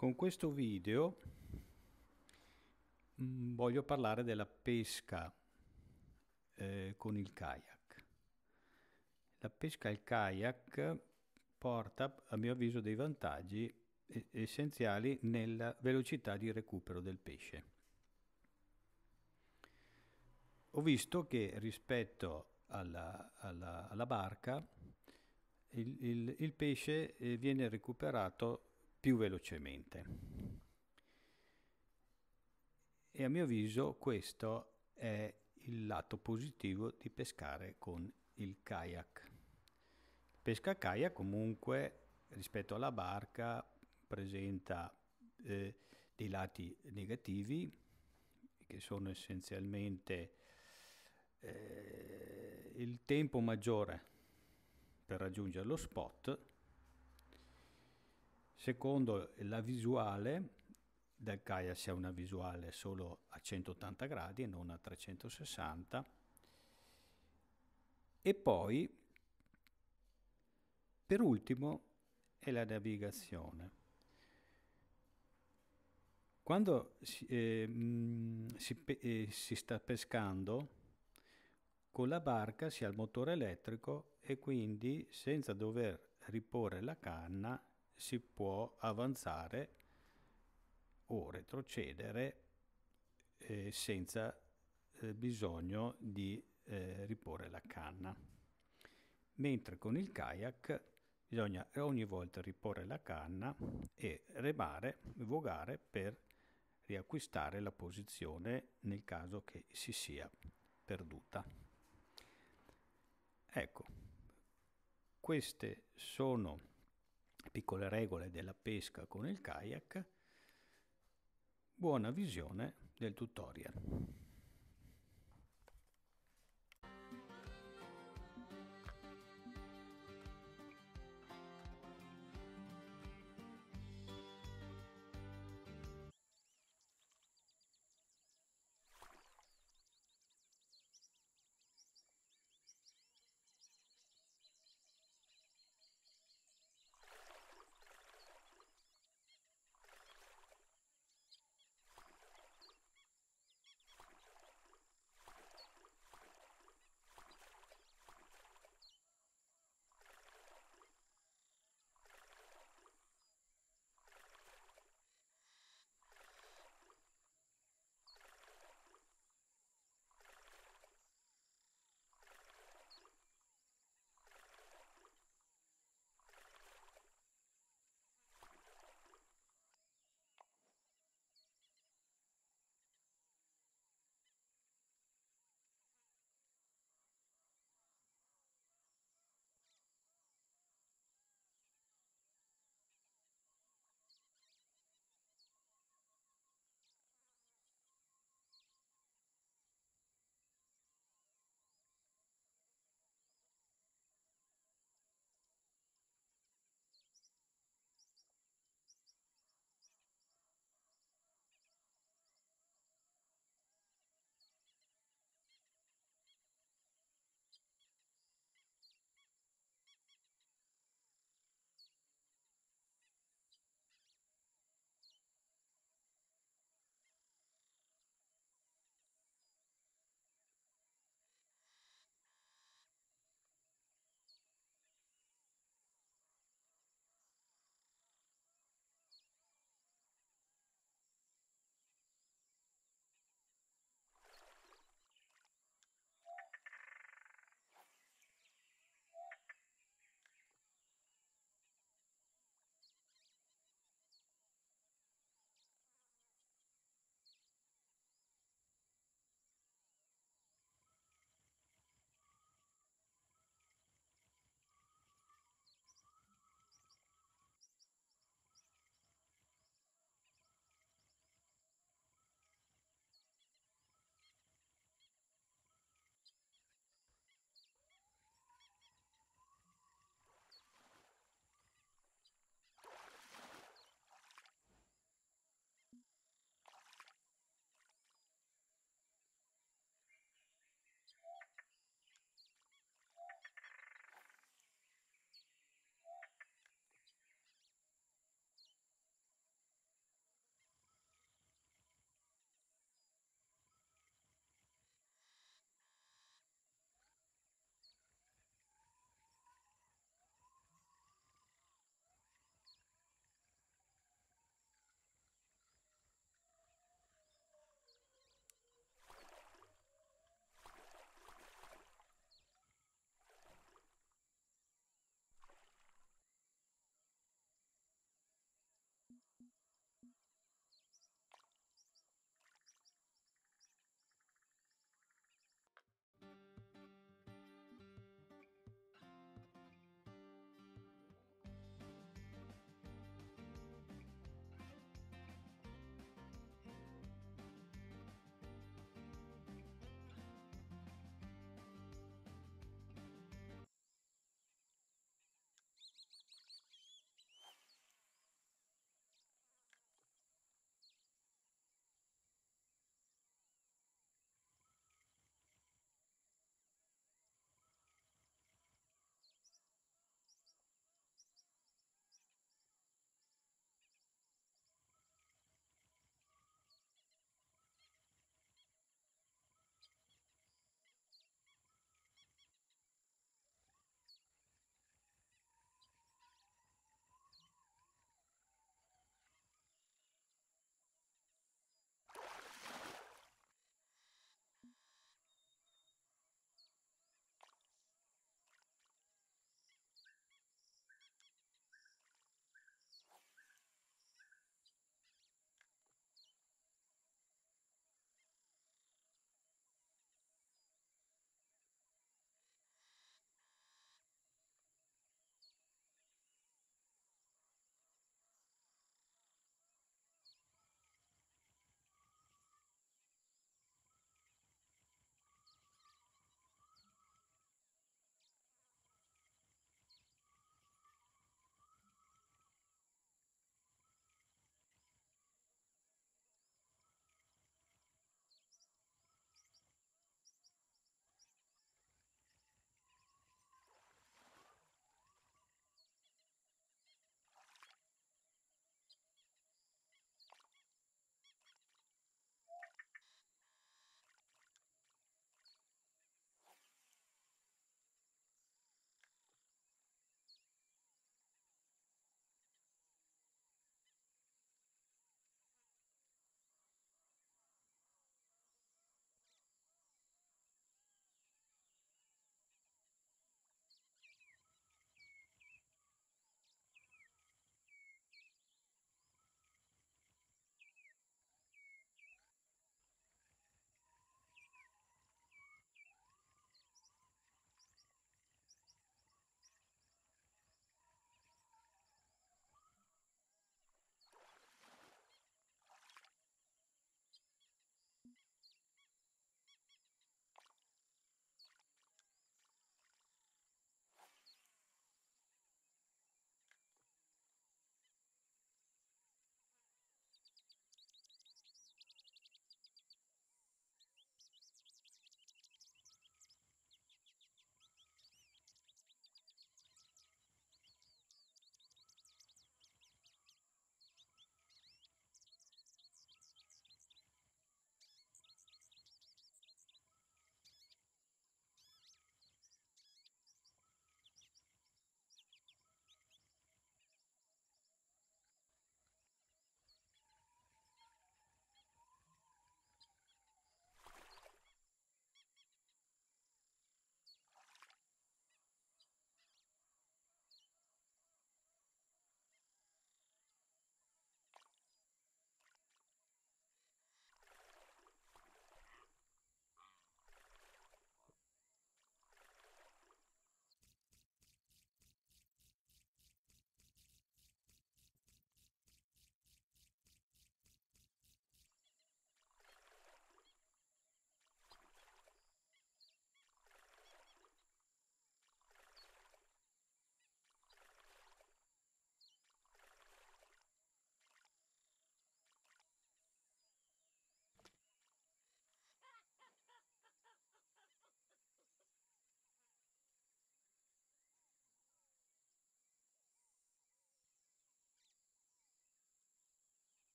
Con questo video mh, mm, voglio parlare della pesca eh, con il kayak. La pesca al kayak porta, a mio avviso, dei vantaggi essenziali nella velocità di recupero del pesce. Ho visto che rispetto alla, alla, alla barca il, il, il pesce eh, viene recuperato più velocemente. E a mio avviso questo è il lato positivo di pescare con il kayak. Pesca kayak comunque rispetto alla barca presenta eh, dei lati negativi che sono essenzialmente eh, il tempo maggiore per raggiungere lo spot Secondo, la visuale del si ha una visuale solo a 180 gradi e non a 360. E poi, per ultimo, è la navigazione. Quando si, eh, mm, si, eh, si sta pescando, con la barca si ha il motore elettrico e quindi senza dover riporre la canna si può avanzare o retrocedere eh, senza eh, bisogno di eh, riporre la canna. Mentre con il kayak bisogna ogni volta riporre la canna e remare, vogare per riacquistare la posizione nel caso che si sia perduta. Ecco, queste sono piccole regole della pesca con il kayak. Buona visione del tutorial.